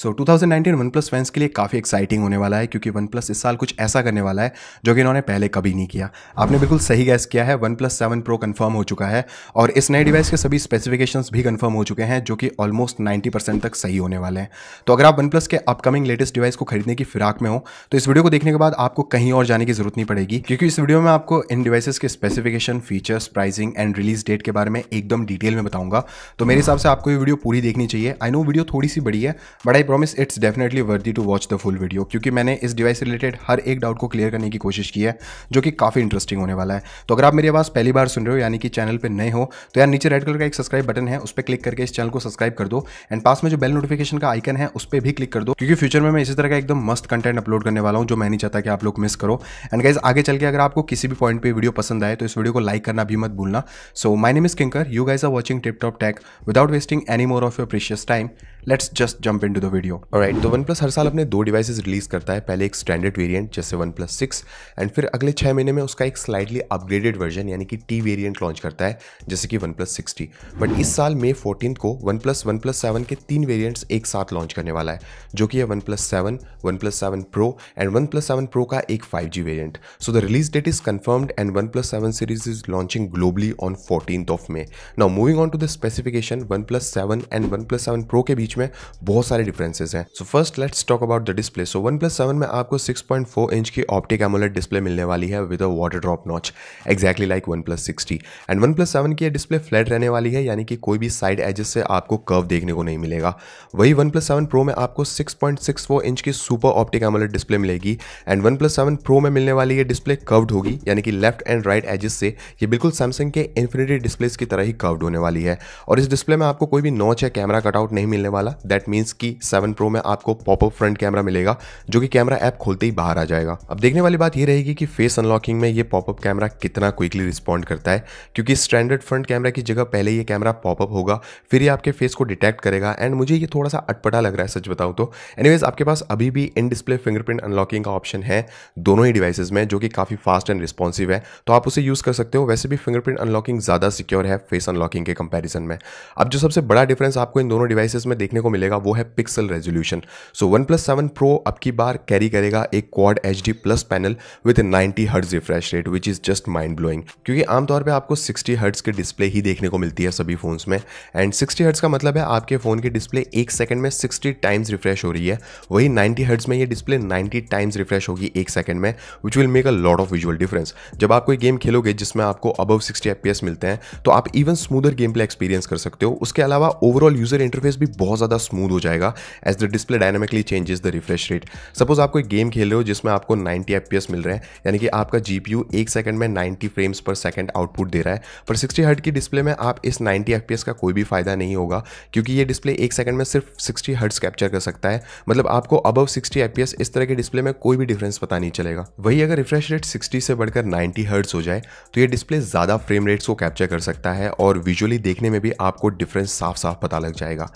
सो so, 2019 OnePlus fans के लिए काफ़ी एक्साइटिंग होने वाला है क्योंकि वन प्लस इस साल कुछ ऐसा करने वाला है जो कि इन्होंने पहले कभी नहीं किया आपने बिल्कुल सही गैस किया है OnePlus seven pro confirm हो चुका है और इस नए डिवाइस के सभी स्पेसिफिकेशंस भी कन्फर्म हो चुके हैं जो कि ऑलमोस्ट नाइन्टी परसेंट तक सही होने वाले हैं तो अगर आप वन प्लस के अपकमिंग लेटेस्ट डिवाइस को खरीदने की फिराक में हो तो इस वीडियो को देखने के बाद आपको कहीं और जाने की जरूरत नहीं पड़ेगी क्योंकि इस वीडियो में आपको इन डिवाइसेस के specification features pricing and release date के बारे में एकदम डिटेल में बताऊंगा तो मेरे हिसाब से आपको ये वीडियो पूरी देखनी चाहिए आई नो वीडियो थोड़ी सी बड़ी है बड़ा promise it's definitely worthy to watch the full video क्योंकि मैंने इस डिवाइस रिलेटेड हर एक डाउट को क्लियर करने की कोशिश की है जो कि काफ़ी इंटरेस्टिंग होने वाला है तो अगर आप मेरी आवाज़ पहली बार सुन रहे हो यानी कि चैनल पर नए हो तो यार नीचे रेड कलर का एक सब्सक्राइब बटन है उस पर क्लिक करके इस चैनल को सब्सक्राइब कर दो एंड पास में जो बेल नोटिफिकेशन का आइकन है उस पर भी क्लिक कर दो क्योंकि फ्यूचर में मैं इसी तरह का एकदम मस्त कंटेंट अपलोड करने वाला हूँ जो मैं नहीं चाहता कि आप लोग मिस करो एंड गाइज आगे चल के अगर आपको किसी भी पॉइंट पर वीडियो पसंद आए तो इस वीडियो को लाइक करना भी मत भूलना so my name is Kinkar you guys are watching Tip Top Tech without wasting any more of your precious time let's just jump into the video right तो वन प्लस हर साल अपने दो डिवाइसेज रिलीज करता है पहले एक standard variant जैसे वन प्लस सिक्स एंड फिर अगले छह महीने में उसका एक स्लाइडली अपग्रेडेड वर्जन यानी कि टी वेरियंट लॉन्च करता है जैसे कि वन प्लस सिक्सटी बट इस साल मे फोर्टीन को OnePlus OnePlus seven के तीन वेरियंट्स एक साथ लॉन्च करने वाला है जो कि है OnePlus seven OnePlus seven pro and OnePlus seven pro का एक five G variant so the release date is confirmed and OnePlus seven series is launching globally on fourteen of May now moving on to the specification OnePlus seven and OnePlus seven pro के बीच में बहुत सारे differences हैं so first let's talk about the display so OnePlus seven में आपको 6.4 inch की optic AMOLED display मिलने वाली है with a water drop notch exactly like OnePlus sixty and OnePlus seven की डिस्प्ले फ्लैट रहने वाली है यानी कि कोई भी साइड एजेस से आपको कर्व देखने को नहीं मिलेगा वही वन प्लस सेवन प्रो में आपको six six point four inch की सुपर ऑप्टिक एमोलेट डिस्प्ले मिलेगी and OnePlus seven pro में मिलने वाली ये डिस्प्ले कर्व्ड होगी यानी कि लेफ्ट एंड राइट एजेस से ये बिल्कुल सैमसंग के इन्फिनिटी डिस्प्लेस की तरह ही कर्व्ड होने वाली है और इस डिस्प्ले में आपको कोई भी नॉच या कैमरा कटआउट नहीं मिलने वाला वाला दैट मीन्स कि सेवन प्रो में आपको पॉपअप फ्रंट कैमरा मिलेगा जो कि कैमरा ऐप खोलते ही बाहर आ जाएगा अब देखने वाली बात यह रहेगी कि फेस अनलॉकिंग में ये पॉपअप कैमरा कितना क्विकली रिस्पॉन्ड करता है क्योंकि स्टैंडर्ड फ्रंट कैमरा की जगह पहले ये कैमरा पॉपअप होगा फिर ये आपके फेस को डिटेक्ट करेगा एंड मुझे ये थोड़ा सा अटपटा लग रहा है सच बताऊँ तो एनीवेज आपके पास अभी भी इन डिस्प्ले फिंगरप्रिंट अनलॉकिंग का ऑप्शन है दोनों ही डिवाइसेज में जो कि काफ़ी फास्ट एंड रिस्पॉन्सिव है तो आप उसे यूज़ कर सकते हो वैसे भी फिंगरप्रिंट अनलॉकिंग ज़्यादा सिक्योर है फेस अनलॉकिंग के कंपेरिजन में अब जो सबसे बड़ा डिफरेंस आपको इन दोनों डिवाइसेज में देखने देखने को मिलेगा वो है pixel resolution so OnePlus seven pro अब की बार कैरी करेगा एक quad H D plus panel with ninety hertz refresh rate which is just mind blowing क्योंकि आमतौर पर आपको सिक्सटी हर्ट्स के डिस्प्ले ही देखने को मिलती है सभी फोन्स में एंड सिक्सटी हर्ट्स का मतलब है आपके फ़ोन की डिस्प्ले एक सेकंड में सिक्सटी टाइम्स रिफ्रेश हो रही है वही नाइन्टी हर्ट्स में ये डिस्प्ले नाइन्टी टाइम्स रिफ्रेश होगी एक सेकंड में which will make a lot of visual difference जब आप कोई गेम खेलोगे जिसमें आपको अबव सिक्सटी एफ मिलते हैं तो आप even smoother game play experience कर सकते हो उसके अलावा ओवरऑल यूजर इंटरफेस भी बहुत ज़्यादा स्मूथ हो जाएगा as the display dynamically changes the refresh rate suppose आप कोई गेम खेल रहे हो जिसमें आपको नाइन्टी एफ मिल रहे हैं यानी कि आपका जी एक सेकंड में ninety frames per second output दे रहा है पर सिक्सटी हर्ट की डिस्प्ले में आप इस नाइन्टी एफ का कोई भी फायदा नहीं होगा क्योंकि ये डिस्प्ले एक सेकंड में सिर्फ सिक्सटी हर्ट्स कैप्चर कर सकता है मतलब आपको अबव सिक्सटी एफ इस तरह के डिस्प्ले में कोई भी डिफरेंस पता नहीं चलेगा वही अगर रिफ्रेश रेट सिक्सटी से बढ़कर नाइन्टी हर्ट्स हो जाए तो ये डिस्प्ले ज़्यादा फ्रेम रेट्स को कैप्चर कर सकता है और विजुअली देखने में भी आपको डिफरेंस साफ साफ पता लग जाएगा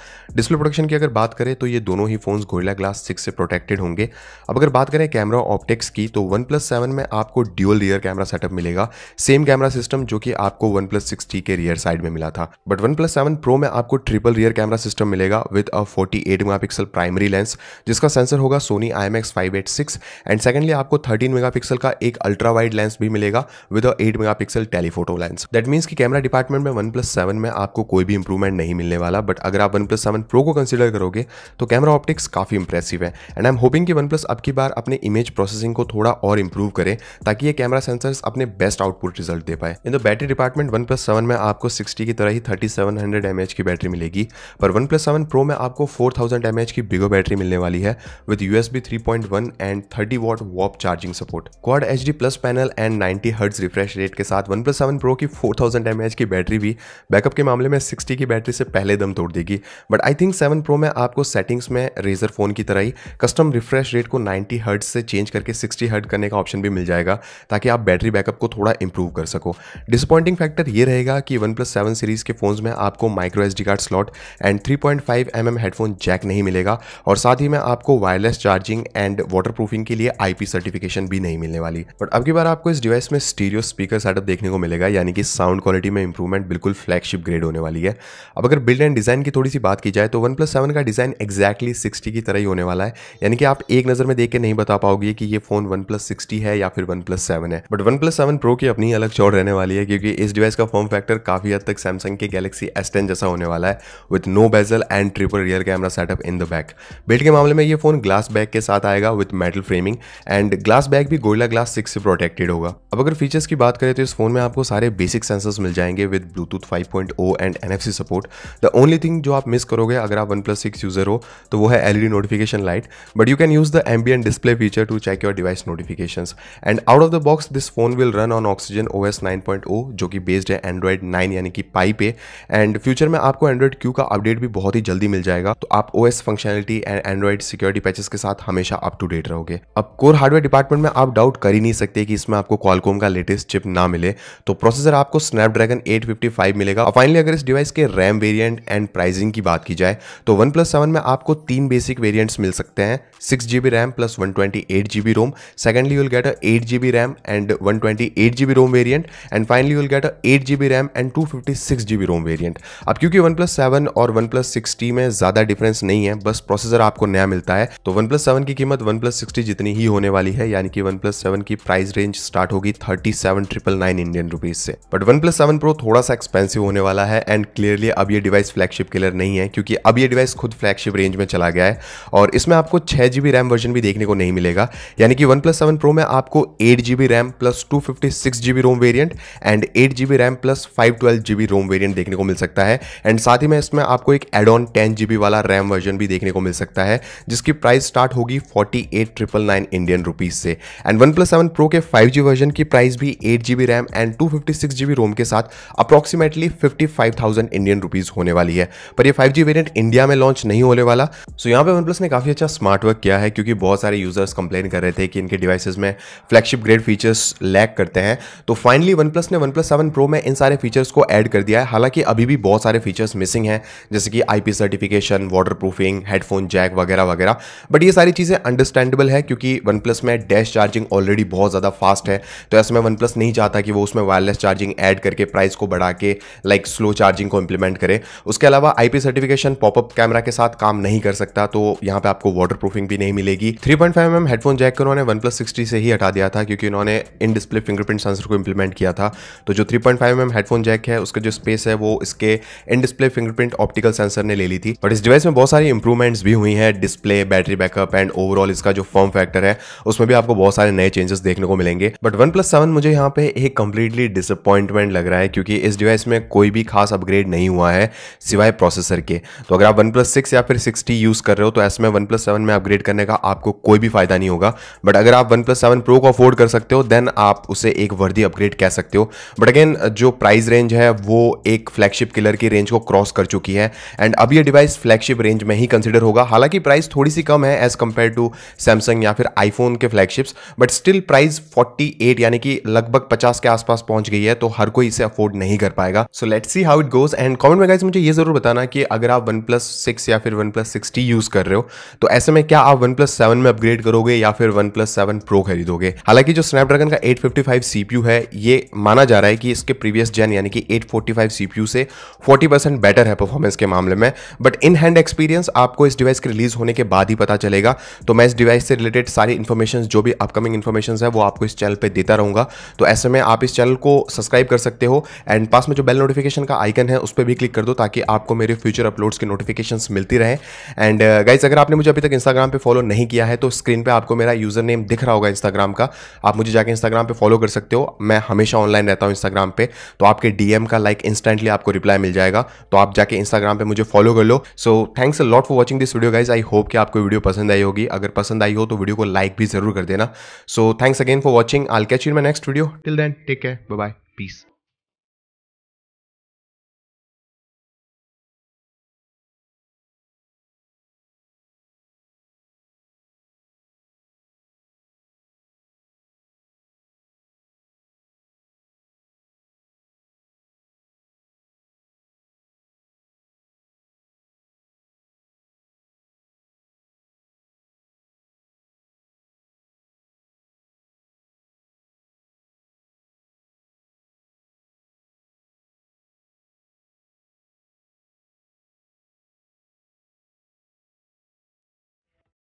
डिस्प्ले प्रोटेक्शन की अगर बात करें तो ये दोनों ही फ़ोन्स गोरिल्ला ग्लास सिक्स से प्रोटेक्टेड होंगे अब अगर बात करें कैमरा ऑप्टिक्स की तो वन प्लस सेवन में आपको ड्यूअल रियर कैमरा सेटअप मिलेगा सेम कैमरा सिस्टम जो कि आपको वन प्लस सिक्स टी के रियर साइड में मिला था but OnePlus seven pro में आपको ट्रिपल रियर कैमरा सिस्टम मिलेगा with a forty eight megapixel primary lens जिसका सेंसर होगा Sony I M X five eight six and secondly आपको थर्टीन मेगा पिक्सल का एक अल्ट्रा वाइड लेंस भी मिलेगा with a eight megapixel telephoto lens that means कि camera department में OnePlus seven में आपको कोई भी इंप्रूवमेंट नहीं मिलने वाला बट अगर आप OnePlus seven pro pro को कंसिडर करोगे तो कैमरा ऑप्टिक्स काफ़ी इंप्रेसिव है एंड आई एम होपिंग कि वन प्लस अब की बार अपने इमेज प्रोसेसिंग को थोड़ा और इंप्रूव करे ताकि ये कैमरा सेंसर्स अपने बेस्ट आउटपुट रिजल्ट दे पाए in the battery department OnePlus seven में आपको सिक्सटी की तरह ही thirty seven hundred M H की बैटरी मिलेगी पर वन प्लस सेवन प्रो में आपको फोर थाउजेंड एम एच की बिगो बैटरी मिलने वाली है with U S B three point one and thirty watt warp charging support quad H D plus panel and ninety hertz refresh rate के साथ OnePlus seven pro की four thousand M H की battery भी backup के मामले में sixty की battery से पहले दम तोड़ देगी but I think think 7 pro में आपको सेटिंग्स में रेजर फोन की तरह ही कस्टम रिफ्रेश रेट को 90 हर्ट से चेंज करके 60 हर्ट करने का ऑप्शन भी मिल जाएगा ताकि आप बैटरी बैकअप को थोड़ा इंप्रूव कर सको डिसअपॉइंटिंग फैक्टर ये रहेगा कि वन प्लस सेवन सीरीज़ के फोन में आपको micro S card slot and three point mm headphone jack नहीं मिलेगा और साथ ही में आपको wireless charging and water proofing के लिए आई सर्टिफिकेशन भी नहीं मिलने वाली बट अब की बार आपको इस डिवाइस में स्टीरियो स्पीकर सेटअप देखने को मिलेगा यानी कि साउंड क्वालिटी में इंप्रूवमेंट बिल्कुल फ्लैगशिप ग्रेड होने वाली है अब अगर बिल्ड एंड डिज़ाइन की थोड़ी सी बात की जाए तो वन प्लस सेवन का डिज़ाइन एक्जैक्टली सिक्सटी की तरह ही होने वाला है यानी कि आप एक नज़र में देख के नहीं बता पाओगे कि ये फोन वन प्लस सिक्सटी है या फिर वन प्लस सेवन है but OnePlus seven pro की अपनी अलग चौड़ रहने वाली है क्योंकि इस डिवाइस का फॉर्म फैक्टर काफ़ी हद तक सैमसंग के गैलेक्सी एस टेन जैसा होने वाला है with no bezel and triple rear camera setup in the back build के मामले में ये फोन ग्लास बैग के साथ आएगा with metal framing and glass back भी गोरिल्ला ग्लास सिक्स से प्रोटेक्टेड होगा अब अगर फीचर्स की बात करें तो इस फोन में आपको सारे बेसिक सेंसर्स मिल जाएंगे with Bluetooth five point O and N F C support the only thing जो आप मिस करोगे अगर आप वन प्लस सिक्स यूज़र हो तो वो है LED notification light but you can use the ambient display feature to check your device notification and out of the box this phone will run on Oxygen O S nine point O जो कि based है Android nine यानी कि पाई पे and future में आपको Android Q का update भी बहुत ही जल्दी मिल जाएगा तो आप O S functionality and Android security patches के साथ हमेशा अप टू डेट रहोगे अब कोर हार्डवेयर डिपार्टमेंट में आप डाउट कर ही नहीं सकते कि इसमें आपको क्वालकॉम का लेटेस्ट चिप ना मिले तो प्रोसेसर आपको स्नैपड्रैगन 855 मिलेगा और फाइनली अगर इस डिवाइस के रैम वेरिएंट एंड प्राइसिंग की बात की जाए तो वन प्लस सेवन में आपको तीन बेसिक वेरियंट्स मिल सकते हैं six G B RAM plus one twenty eight G B ROM secondly will get a eight G B RAM and one twenty eight G B ROM variant and finally will get a eight G B RAM and two fifty six G B ROM variant अब क्योंकि OnePlus seven और OnePlus sixty में ज़्यादा difference नहीं है बस processor आपको नया मिलता है तो वन प्लस सेवन की कीमत वन प्लस सिक्सटी जितनी ही होने वाली है यानी कि वन प्लस सेवन की प्राइस रेंज स्टार्ट होगी thirty seven triple nine Indian rupees से but OnePlus seven pro थोड़ा सा एक्सपेंसिव होने वाला है एंड क्लियरली अब ये डिवाइस फ्लैगशिप किलर नहीं है क्योंकि अब ये डिवाइस खुद फ्लैगशिप रेंज में चला गया है और इसमें आपको छः जी बी रैम वर्जन भी देखने को नहीं मिलेगा यानी कि वन प्लस सेवन प्रो में आपको eight G B RAM plus two fifty six G B ROM variant and eight G B RAM plus five twelve G B ROM variant देखने को मिल सकता है एंड साथ ही में इसमें आपको एक add on ten G B वाला रैम वर्जन भी देखने को मिल सकता है जिसकी प्राइस स्टार्ट होगी forty eight triple nine Indian rupees से and OnePlus seven pro के फाइव जी वर्जन की प्राइस भी eight G B RAM and two fifty six G B ROM के साथ approximately fifty five thousand Indian rupees होने वाली है पर ये फाइव जी वेरियंट इंडिया में लॉन्च नहीं होने वाला सो यहाँ पे वन प्लस ने काफ़ी अच्छा स्मार्ट वर्क किया है क्योंकि बहुत सारे यूजर्स कंप्लेन कर रहे थे कि इनके डिवाइसेज में फ्लैगशिप ग्रेड फीचर्स लैक करते हैं तो फाइनली वन ने वन प्लस सेवन प्रो में इन सारे फीचर्स को ऐड कर दिया है हालांकि अभी भी बहुत सारे फीचर्स मिसिंग हैं जैसे कि IP certification water proofing headphone jack वगैरह वगैरह बट ये सारी चीज़ें अंडरस्टैंडेबल है क्योंकि वन प्लस में डैश चार्जिंग ऑलरेडी बहुत ज़्यादा फास्ट है तो ऐसे में वन प्लस नहीं चाहता कि वो उसमें वायरलेस चार्जिंग ऐड करके प्राइस को बढ़ा के लाइक स्लो चार्जिंग को इंप्लीमेंट करे उसके अलावा आईपी सर्टिफिकेशन पॉपअप कैमरा के साथ काम नहीं कर सकता तो यहाँ पे आपको वाटर प्रूफिंग भी नहीं मिलेगी three point five M headphone jack को उन्होंने वन प्लस सिक्सटी से ही हटा दिया था क्योंकि उन्होंने इन डिस्प्ले फिंगरप्रिंट सेंसर को इंप्लीमेंट किया था तो जो three point five M headphone jack है उसका जो स्पेस है वो इसके in display fingerprint optical sensor ने ले ली थी बट इस डिवाइस में बहुत सारी इंप्रूवमेंट्स भी हुई हैं display battery backup and overall इसका जो फॉर्म फैक्टर है उसमें भी आपको बहुत सारे नए चेंजेस देखने को मिलेंगे बट वन प्लस सेवन मुझे यहाँ पे एक कंप्लीटली डिसअपॉइंटमेंट लग रहा है क्योंकि इस डिवाइस में कोई भी खास अपग्रेड नहीं हुआ है सिवाय प्रोसेसर के तो अगर आप वन प्लस सिक्स या फिर सिक्सटी यूज़ कर रहे हो तो ऐसे में वन प्लस सेवन में अपग्रेड करने का आपको कोई भी फायदा नहीं होगा बट अगर आप वन प्लस सेवन प्रो को अफोर्ड कर सकते हो देन आप उसे एक वर्दी अपग्रेड कह सकते हो बट अगेन जो प्राइस रेंज है वो एक फ्लैगशिप किलर की रेंज को क्रॉस कर चुकी है एंड अब ये डिवाइस फ्लैगशिप रेंज में ही कंसिडर होगा हालांकि प्राइस थोड़ी सी कम है एज कम्पेयर टू सैमसंग या फिर आईफोन के flagships but still price at यानी कि लगभग पचास के आसपास पहुंच गई है तो हर कोई इसे अफोर्ड नहीं कर पाएगा so let's see how it goes and comment में गाइज मुझे ये जरूर बताना कि अगर आप वन प्लस सिक्स या फिर वन प्लस सिक्सटी यूज़ कर रहे हो तो ऐसे में क्या आप वन प्लस सेवन में अपग्रेड करोगे या फिर वन प्लस सेवन प्रो खरीदोगे हालांकि जो स्नैपड्रैगन का एट फिफ्टी फाइव सीपीयू है ये माना जा रहा है कि इसके प्रीवियस जेन यानी कि एट फोर्टी फाइव सीपीयू से फोर्टी परसेंट बेटर है परफॉर्मेंस के मामले में बट इन हैंड एक्सपीरियंस आपको इस डिवाइस के रिलीज होने के बाद ही पता चलेगा तो मैं इस डिवाइस से रिलेटेड सारी इन्फॉर्मेशन जो भी अपकमिंग इन्फॉर्मेशन है वो आपको इस चैनल पर देता रहूंगा तो ऐसे में आप इस चैनल को सब्सक्राइब कर सकते हो एंड पास में जो बेल नोटिफिकेशन का आइकन है उस पर भी क्लिक कर दो ताकि आपको मेरे फ्यूचर अपलोड्स के नोटिफिकेशंस मिलती रहे एंड गाइज uh, अगर आपने मुझे अभी तक इंस्टाग्राम पे फॉलो नहीं किया है तो स्क्रीन पे आपको मेरा यूज़र नेम दिख रहा होगा इंस्टाग्राम का आप मुझे जाकर इंस्टाग्राम पे फॉलो कर सकते हो मैं हमेशा ऑनलाइन रहता हूँ इंस्टाग्राम पे तो आपके डीएम का लाइक इंस्टेंटली आपको रिप्लाई मिल जाएगा तो आप जाके इंस्टाग्राम पे मुझे फॉलो कर लो so thanks a lot for watching this video guys I hope कि आपको वीडियो पसंद आई होगी अगर पसंद आई हो तो वीडियो को लाइक भी जरूर कर देना so thanks again for watching I'll catch in my next video till then take care bye piece